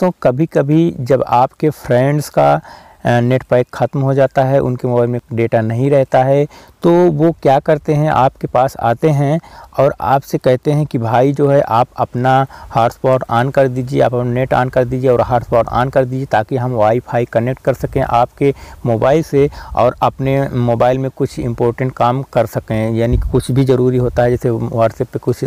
तो कभी कभी जब आपके फ्रेंड्स का नेट पैक ख़त्म हो जाता है उनके मोबाइल में डेटा नहीं रहता है तो वो क्या करते हैं आपके पास आते हैं और आपसे कहते हैं कि भाई जो है आप अपना हॉटस्पॉट ऑन कर दीजिए आप अपना नेट ऑन कर दीजिए और हॉटस्पॉट ऑन कर दीजिए ताकि हम वाईफाई कनेक्ट कर सकें आपके मोबाइल से और अपने मोबाइल में कुछ इंपॉर्टेंट काम कर सकें यानी कुछ भी ज़रूरी होता है जैसे व्हाट्सएप पर कुछ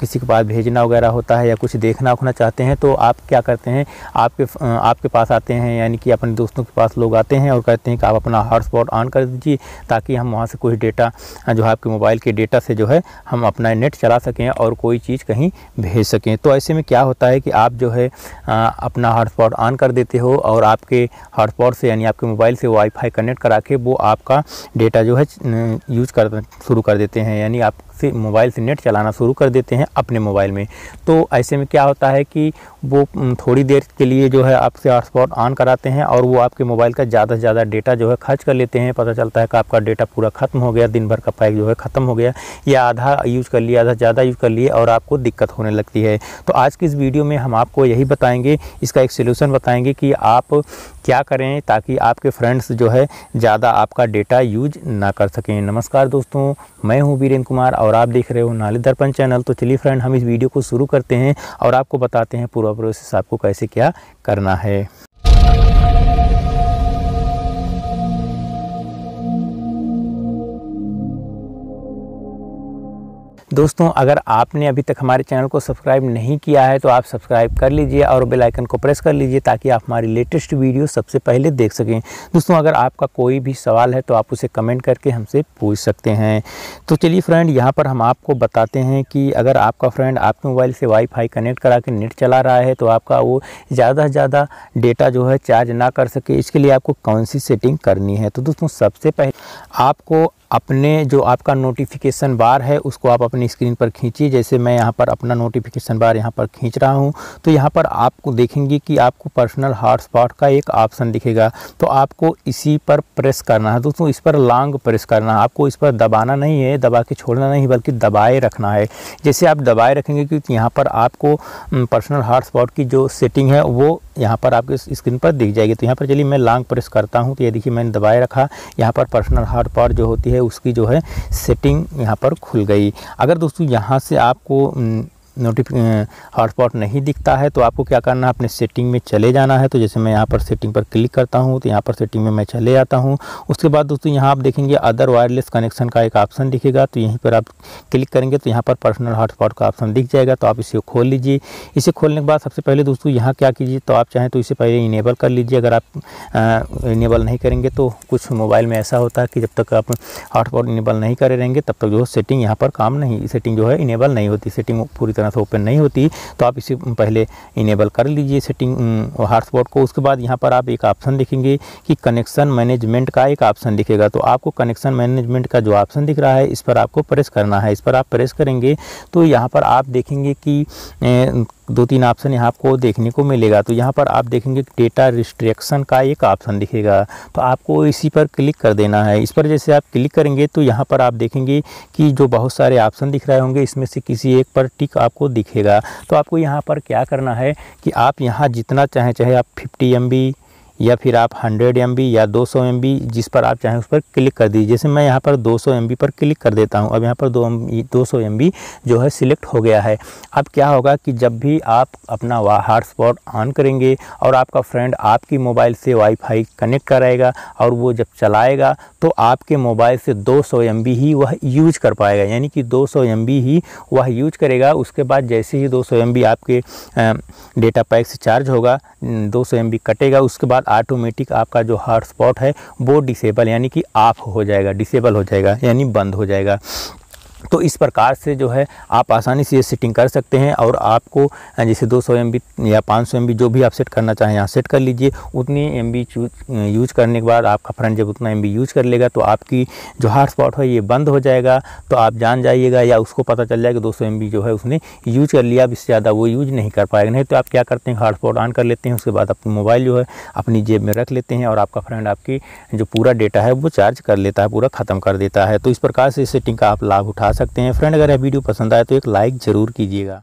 किसी के पास भेजना वगैरह होता है या कुछ देखना उखना चाहते हैं तो आप क्या करते हैं आपके आपके पास आते हैं यानी कि अपने दोस्त दोस्तों के पास लोग आते हैं और कहते हैं कि आप अपना हॉटस्पॉट ऑन कर दीजिए ताकि हम वहाँ से कोई डेटा जो है आपके मोबाइल के डेटा से जो है हम अपना नेट चला सकें और कोई चीज़ कहीं भेज सकें तो ऐसे में क्या होता है कि आप जो है अपना हॉटस्पॉट ऑन कर देते हो और आपके हॉटस्पॉट से यानी आपके मोबाइल से वाईफाई कनेक्ट करा के वो आपका डेटा जो है यूज़ कर शुरू कर देते हैं यानी आप से मोबाइल से नेट चलाना शुरू कर देते हैं अपने मोबाइल में तो ऐसे में क्या होता है कि वो थोड़ी देर के लिए जो है आपसे हॉटस्पॉट ऑन कराते हैं और वो आपके मोबाइल का ज़्यादा से ज़्यादा डेटा जो है खर्च कर लेते हैं पता चलता है कि आपका डेटा पूरा ख़त्म हो गया दिन भर का पैक जो है ख़त्म हो गया या आधा यूज़ कर लिया आधा ज़्यादा यूज़ कर लिए और आपको दिक्कत होने लगती है तो आज की इस वीडियो में हम आपको यही बताएँगे इसका एक सोल्यूशन बताएँगे कि आप क्या करें ताकि आपके फ्रेंड्स जो है ज़्यादा आपका डेटा यूज ना कर सकें नमस्कार दोस्तों मैं हूँ वीरेंद्र कुमार और और आप देख रहे हो नाले दर्पण चैनल तो चलिए फ्रेंड हम इस वीडियो को शुरू करते हैं और आपको बताते हैं पूरा प्रोसेस आपको कैसे क्या करना है दोस्तों अगर आपने अभी तक हमारे चैनल को सब्सक्राइब नहीं किया है तो आप सब्सक्राइब कर लीजिए और बेल आइकन को प्रेस कर लीजिए ताकि आप हमारी लेटेस्ट वीडियो सबसे पहले देख सकें दोस्तों अगर आपका कोई भी सवाल है तो आप उसे कमेंट करके हमसे पूछ सकते हैं तो चलिए फ्रेंड यहाँ पर हम आपको बताते हैं कि अगर आपका फ्रेंड आपके मोबाइल से वाईफाई कनेक्ट करा के नेट चला रहा है तो आपका वो ज़्यादा से ज़्यादा डेटा जो है चार्ज ना कर सके इसके लिए आपको कौन सी सेटिंग करनी है तो दोस्तों सबसे पहले आपको अपने जो आपका नोटिफिकेशन बार है उसको आप अपनी स्क्रीन पर खींचिए जैसे मैं यहाँ पर अपना नोटिफिकेशन बार यहाँ पर खींच रहा हूँ तो यहाँ पर आपको देखेंगे कि आपको पर्सनल हॉटस्पॉट का एक ऑप्शन दिखेगा तो आपको इसी पर प्रेस करना है दोस्तों इस पर लॉन्ग प्रेस करना है आपको इस पर दबाना नहीं है दबा के छोड़ना नहीं बल्कि दबाए रखना है जैसे आप दबाए रखेंगे क्योंकि यहाँ पर आपको पर्सनल हॉटस्पॉट की जो सेटिंग है वो यहाँ पर आपके स्क्रीन पर दिख जाएगी तो यहाँ पर चलिए मैं लॉन्ग प्रेस करता हूँ तो ये देखिए मैंने दबाए रखा यहाँ पर पर्सनल हॉटस्पॉट जो होती है है उसकी जो है सेटिंग यहाँ पर खुल गई अगर दोस्तों यहाँ से आपको हम्म, नोटिफ हॉटस्पॉट नहीं दिखता है तो आपको क्या करना है अपने सेटिंग में चले जाना है तो जैसे मैं यहाँ पर सेटिंग पर क्लिक करता हूँ तो यहाँ पर सेटिंग में मैं चले आता हूँ उसके बाद दोस्तों यहाँ आप देखेंगे अदर वायरलेस कनेक्शन का एक ऑप्शन दिखेगा तो यहीं पर आप क्लिक करेंगे तो यहाँ पर पर्सनल हॉटस्पॉट का ऑप्शन दिख जाएगा तो आप इसे खोल लीजिए इसे खोलने के बाद सबसे पहले दोस्तों यहाँ क्या कीजिए तो आप चाहें तो इसे पहले इनेबल कर लीजिए अगर आप इनेबल नहीं करेंगे तो कुछ मोबाइल में ऐसा होता है कि जब तक आप हॉटस्पॉट इनेबल नहीं करे रहेंगे तब तक जो सेटिंग यहाँ पर काम नहीं सेटिंग जो है इनेबल नहीं होती सेटिंग पूरी तरह तरह से ओपन नहीं होती तो आप इसे पहले इनेबल कर लीजिए सेटिंग हॉटस्पॉट को उसके बाद यहाँ पर आप एक ऑप्शन देखेंगे कि कनेक्शन मैनेजमेंट का एक ऑप्शन दिखेगा तो आपको कनेक्शन मैनेजमेंट का जो ऑप्शन दिख रहा है इस पर आपको प्रेस करना है इस पर आप प्रेस करेंगे तो यहाँ पर आप देखेंगे कि दो तीन ऑप्शन यहाँ आपको देखने को मिलेगा तो यहाँ पर आप देखेंगे डेटा रिस्ट्रिक्शन का एक ऑप्शन दिखेगा तो आपको इसी पर क्लिक कर देना है इस पर जैसे आप क्लिक करेंगे तो यहाँ पर आप देखेंगे कि जो बहुत सारे ऑप्शन दिख रहे होंगे इसमें से किसी एक पर टिक आपको दिखेगा तो आपको यहाँ पर क्या करना है कि आप यहाँ जितना चाहें चाहे आप फिफ्टी एम या फिर आप 100 एम या 200 एम जिस पर आप चाहें उस पर क्लिक कर दीजिए जैसे मैं यहाँ पर 200 एम पर क्लिक कर देता हूँ अब यहाँ पर दो दो सौ जो है सिलेक्ट हो गया है अब क्या होगा कि जब भी आप अपना हॉटस्पॉट ऑन करेंगे और आपका फ्रेंड आपकी मोबाइल से वाईफाई कनेक्ट कराएगा और वो जब चलाएगा तो आपके मोबाइल से दो सौ ही वह यूज कर पाएगा यानी कि दो सौ ही वह यूज करेगा उसके बाद जैसे ही दो सौ आपके डेटा पैक से चार्ज होगा दो सौ कटेगा उसके बाद ऑटोमेटिक आपका जो हॉटस्पॉट है वो डिसेबल यानी कि ऑफ हो जाएगा डिसेबल हो जाएगा यानी बंद हो जाएगा तो इस प्रकार से जो है आप आसानी से ये सेटिंग कर सकते हैं और आपको जैसे 200 सौ या 500 सौ जो भी आप सेट करना चाहें यहाँ सेट कर लीजिए उतनी एम बी यूज करने के बाद आपका फ्रेंड जब उतना एम यूज कर लेगा तो आपकी जो हॉटस्पॉट है ये बंद हो जाएगा तो आप जान जाइएगा या उसको पता चल जाएगा दो सौ जो है उसने यूज कर लिया अब इससे ज़्यादा वो यूज नहीं कर पाएगा नहीं तो आप क्या करते हैं हॉटस्पॉट ऑन कर लेते हैं उसके बाद अपनी मोबाइल जो है अपनी जेब में रख लेते हैं और आपका फ्रेंड आपकी जो पूरा डेटा है वो चार्ज कर लेता है पूरा ख़त्म कर देता है तो इस प्रकार से सेटिंग का आप लाभ उठा सकते हैं फ्रेंड अगर यह वीडियो पसंद आए तो एक लाइक ज़रूर कीजिएगा